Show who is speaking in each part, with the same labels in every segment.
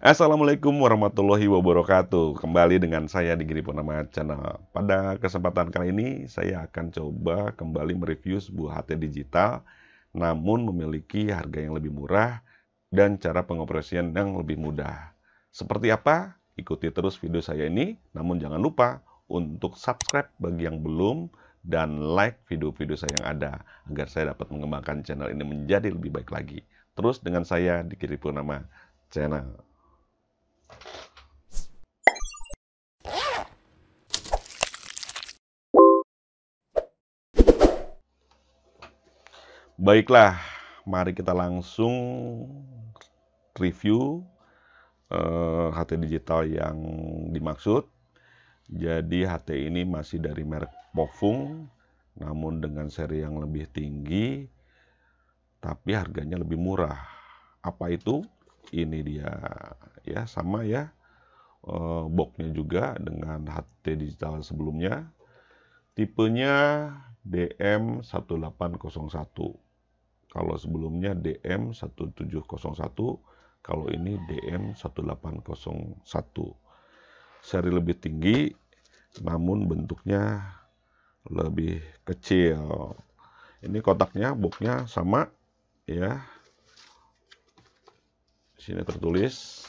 Speaker 1: Assalamualaikum warahmatullahi wabarakatuh Kembali dengan saya di Giri Purnama Channel Pada kesempatan kali ini saya akan coba kembali mereview sebuah HT digital Namun memiliki harga yang lebih murah dan cara pengoperasian yang lebih mudah Seperti apa? Ikuti terus video saya ini Namun jangan lupa untuk subscribe bagi yang belum dan like video-video saya yang ada agar saya dapat mengembangkan channel ini menjadi lebih baik lagi. Terus dengan saya Giri Purnama Channel. Baiklah, mari kita langsung review uh, eh, HT digital yang dimaksud. Jadi HT ini masih dari merek Pofung, namun dengan seri yang lebih tinggi, tapi harganya lebih murah. Apa itu? ini dia ya sama ya e, boxnya juga dengan HT digital sebelumnya tipenya DM1801 kalau sebelumnya DM1701 kalau ini DM1801 seri lebih tinggi namun bentuknya lebih kecil ini kotaknya boxnya sama ya sini tertulis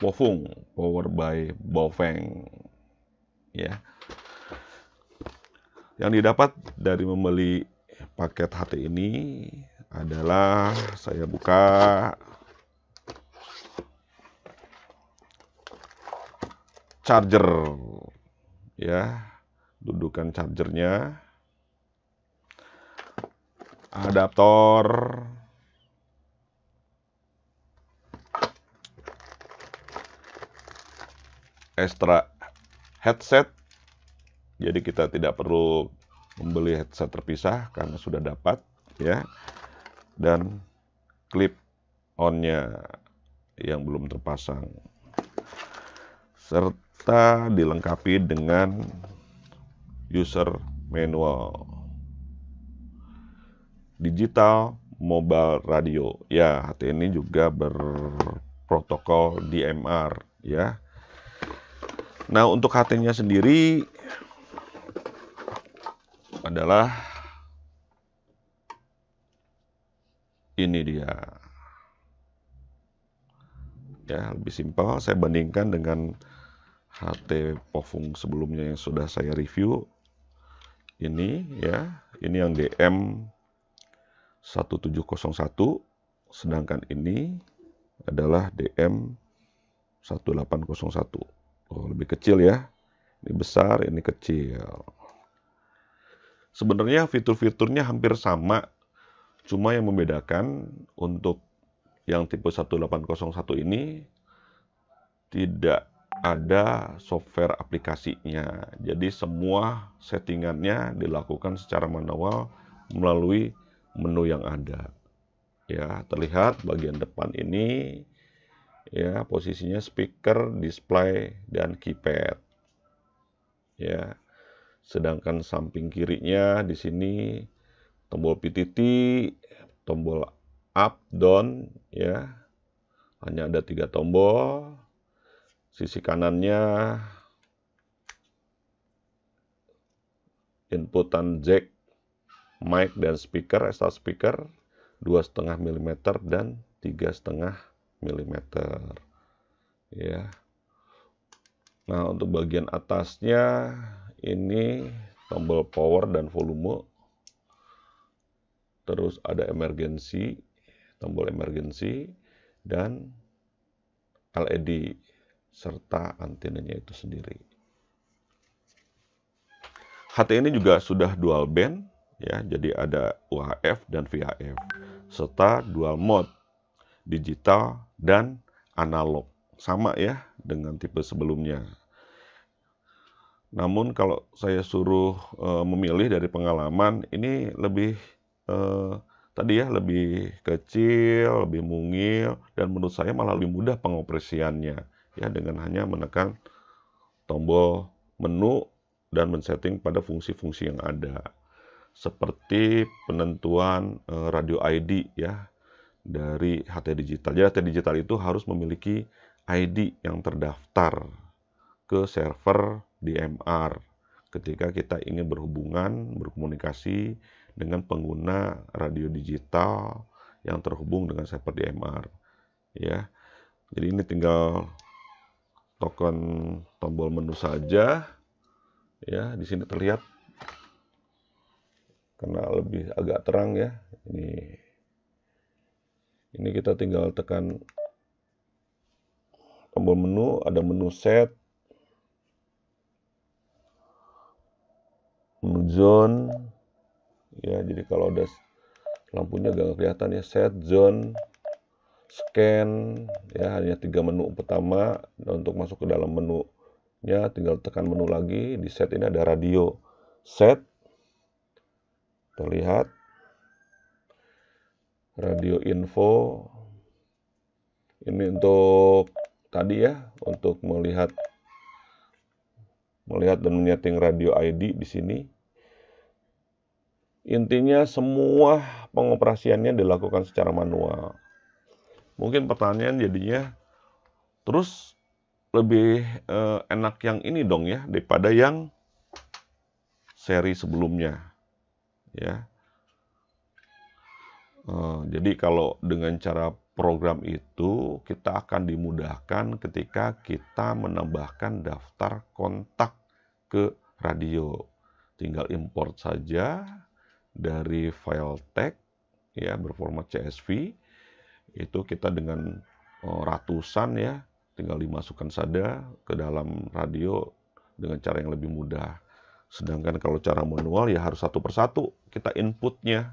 Speaker 1: Pofung power by Bofeng. Ya. Yang didapat dari membeli paket HT ini adalah saya buka charger ya dudukan chargernya adaptor extra headset. Jadi kita tidak perlu membeli headset terpisah karena sudah dapat ya. Dan clip on-nya yang belum terpasang. Serta dilengkapi dengan user manual digital mobile radio. Ya, HT ini juga berprotokol DMR ya. Nah, untuk hatinya sendiri adalah ini dia. Ya, lebih simpel. Saya bandingkan dengan HT Pofung sebelumnya yang sudah saya review. Ini ya, ini yang DM 1701 sedangkan ini adalah DM 1801. Oh, lebih kecil ya. Ini besar, ini kecil. Sebenarnya fitur-fiturnya hampir sama. Cuma yang membedakan untuk yang tipe 1801 ini tidak ada software aplikasinya. Jadi semua settingannya dilakukan secara manual melalui menu yang ada. Ya, terlihat bagian depan ini ya posisinya speaker, display dan keypad. Ya. Sedangkan samping kirinya di sini tombol PTT, tombol up, down ya. Hanya ada tiga tombol. Sisi kanannya inputan jack mic dan speaker, extra speaker dua setengah milimeter dan tiga setengah mm ya nah untuk bagian atasnya ini tombol power dan volume terus ada emergency tombol emergency dan LED serta antenanya itu sendiri. HT ini juga sudah dual band ya, jadi ada UHF dan VHF serta dual mode digital dan analog. Sama ya dengan tipe sebelumnya. Namun kalau saya suruh e, memilih dari pengalaman, ini lebih e, tadi ya lebih kecil, lebih mungil dan menurut saya malah lebih mudah pengoperasiannya ya dengan hanya menekan tombol menu dan men-setting pada fungsi-fungsi yang ada seperti penentuan e, radio ID ya dari HT Digital. Jadi HT Digital itu harus memiliki ID yang terdaftar ke server DMR ketika kita ingin berhubungan, berkomunikasi dengan pengguna radio digital yang terhubung dengan server DMR. Ya. Jadi ini tinggal token tombol menu saja. Ya, di sini terlihat karena lebih agak terang ya. Ini ini kita tinggal tekan tombol menu ada menu set menu zone ya jadi kalau ada lampunya agak kelihatan ya set zone scan ya hanya tiga menu pertama dan untuk masuk ke dalam menunya tinggal tekan menu lagi di set ini ada radio set terlihat radio info ini untuk tadi ya untuk melihat melihat dan menyeting radio ID di sini intinya semua pengoperasiannya dilakukan secara manual mungkin pertanyaan jadinya terus lebih eh, enak yang ini dong ya daripada yang seri sebelumnya ya Eh, jadi kalau dengan cara program itu kita akan dimudahkan ketika kita menambahkan daftar kontak ke radio. Tinggal import saja dari file tag ya berformat CSV itu kita dengan eh, ratusan ya tinggal dimasukkan saja ke dalam radio dengan cara yang lebih mudah. Sedangkan kalau cara manual ya harus satu persatu kita inputnya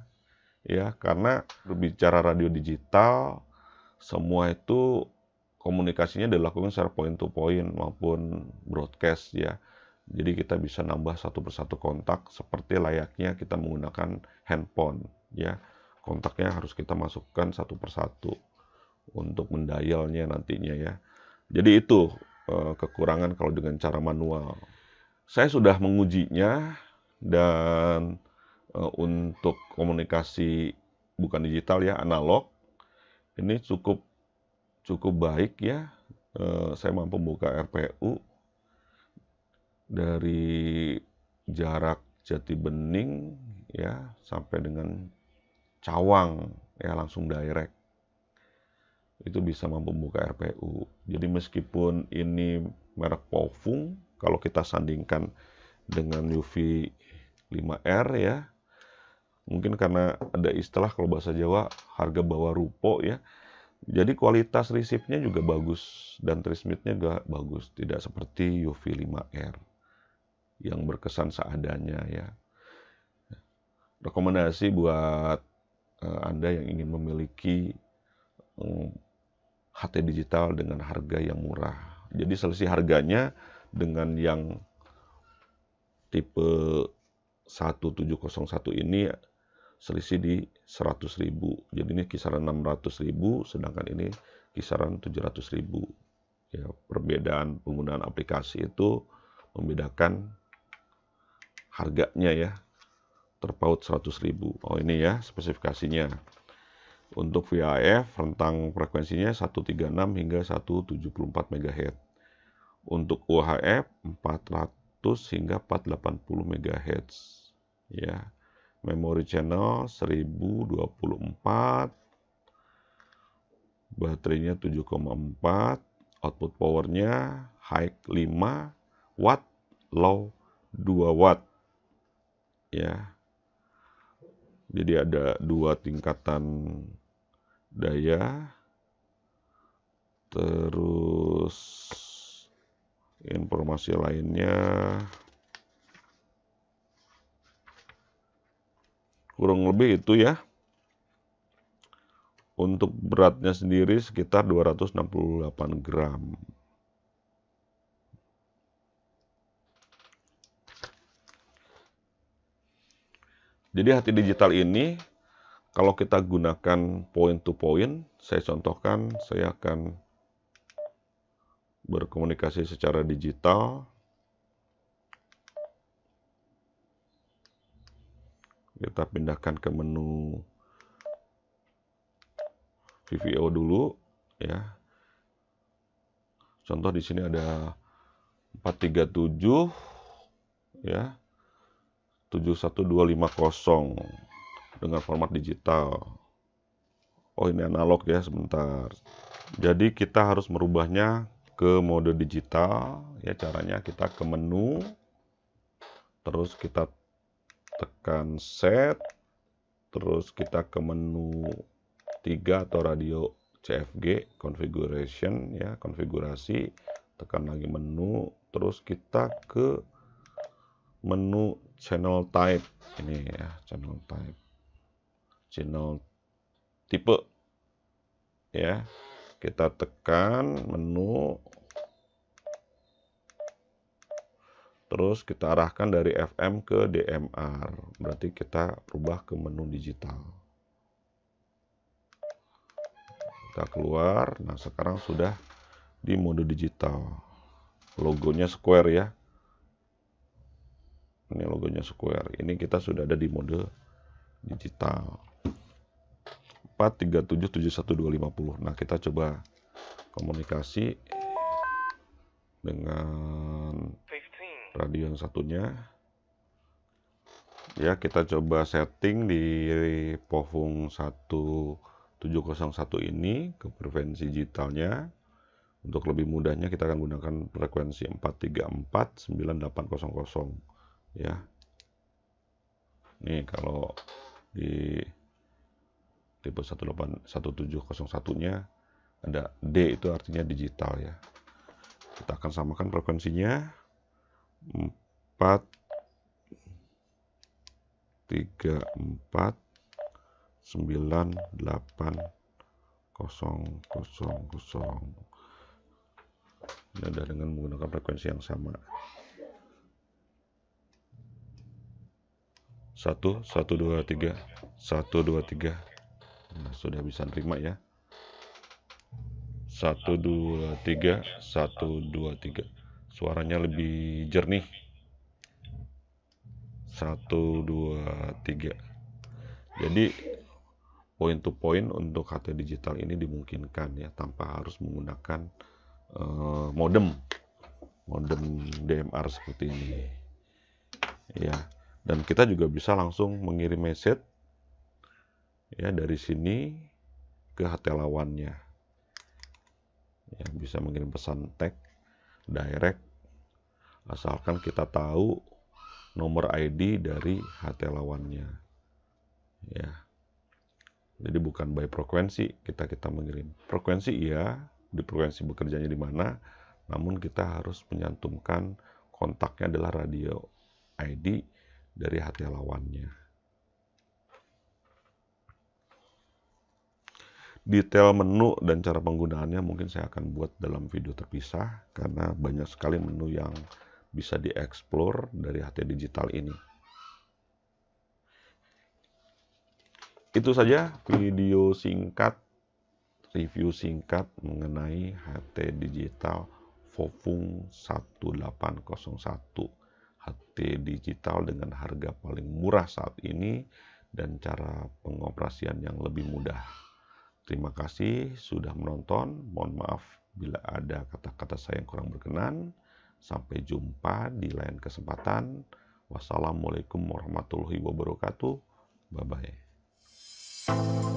Speaker 1: ya karena berbicara radio digital semua itu komunikasinya dilakukan secara point to point maupun broadcast ya jadi kita bisa nambah satu persatu kontak seperti layaknya kita menggunakan handphone ya kontaknya harus kita masukkan satu persatu untuk mendayalnya nantinya ya jadi itu eh, kekurangan kalau dengan cara manual saya sudah mengujinya dan Eh, untuk komunikasi bukan digital ya analog ini cukup cukup baik ya eh, saya mampu buka RPU dari jarak jati bening ya sampai dengan cawang ya langsung direct itu bisa mampu buka RPU jadi meskipun ini merek Powfung kalau kita sandingkan dengan UV 5R ya mungkin karena ada istilah kalau bahasa Jawa harga bawa rupo ya jadi kualitas receive-nya juga bagus dan transmitnya juga bagus, tidak seperti UV 5R yang berkesan seadanya ya. Rekomendasi buat uh, Anda yang ingin memiliki um, eh, HT digital dengan harga yang murah. Jadi selisih harganya dengan yang tipe 1701 ini selisih di 100.000. Jadi ini kisaran 600.000 sedangkan ini kisaran 700.000. Ya, perbedaan penggunaan aplikasi itu membedakan harganya ya. Terpaut 100.000. Oh ini ya spesifikasinya. Untuk VAF, rentang frekuensinya 136 hingga 174 MHz. Untuk UHF, 400 hingga 480 MHz. Ya memory channel 1024 baterainya 7,4 output powernya high 5 watt low 2 watt ya jadi ada dua tingkatan daya terus informasi lainnya kurang lebih itu ya untuk beratnya sendiri sekitar 268 gram jadi hati digital ini kalau kita gunakan point to point saya contohkan saya akan berkomunikasi secara digital kita pindahkan ke menu VVO dulu ya contoh di sini ada 437 ya 71250 dengan format digital oh ini analog ya sebentar jadi kita harus merubahnya ke mode digital ya caranya kita ke menu terus kita tekan set terus kita ke menu 3 atau radio CFG configuration ya konfigurasi tekan lagi menu terus kita ke menu channel type ini ya channel type channel tipe ya kita tekan menu terus kita arahkan dari FM ke DMR berarti kita rubah ke menu digital kita keluar nah sekarang sudah di mode digital logonya square ya ini logonya square ini kita sudah ada di mode digital 4377125 nah kita coba komunikasi dengan radio yang satunya ya kita coba setting di Povung 1701 ini ke frekuensi digitalnya untuk lebih mudahnya kita akan gunakan frekuensi 4349800 ya. Nih kalau di tipe 18 1701-nya ada D itu artinya digital ya. Kita akan samakan frekuensinya 4 3 4 9 0 0 0 ini ada dengan menggunakan frekuensi yang sama 1 1 2 3 1 2 3 nah, sudah bisa terima ya 1 2 3 1 2 3 suaranya lebih jernih satu dua tiga jadi point to point untuk HT digital ini dimungkinkan ya tanpa harus menggunakan uh, modem modem DMR seperti ini ya dan kita juga bisa langsung mengirim message ya dari sini ke HT lawannya ya bisa mengirim pesan tag direct asalkan kita tahu nomor ID dari HT lawannya. Ya. Jadi bukan by frekuensi kita kita mengirim. Frekuensi iya, di frekuensi bekerjanya di mana, namun kita harus menyantumkan kontaknya adalah radio ID dari HT lawannya. Detail menu dan cara penggunaannya mungkin saya akan buat dalam video terpisah karena banyak sekali menu yang bisa dieksplor dari HT Digital ini. Itu saja video singkat, review singkat mengenai HT Digital Fofung 1801. HT Digital dengan harga paling murah saat ini dan cara pengoperasian yang lebih mudah. Terima kasih sudah menonton. Mohon maaf bila ada kata-kata saya yang kurang berkenan. Sampai jumpa di lain kesempatan. Wassalamualaikum warahmatullahi wabarakatuh. Bye bye.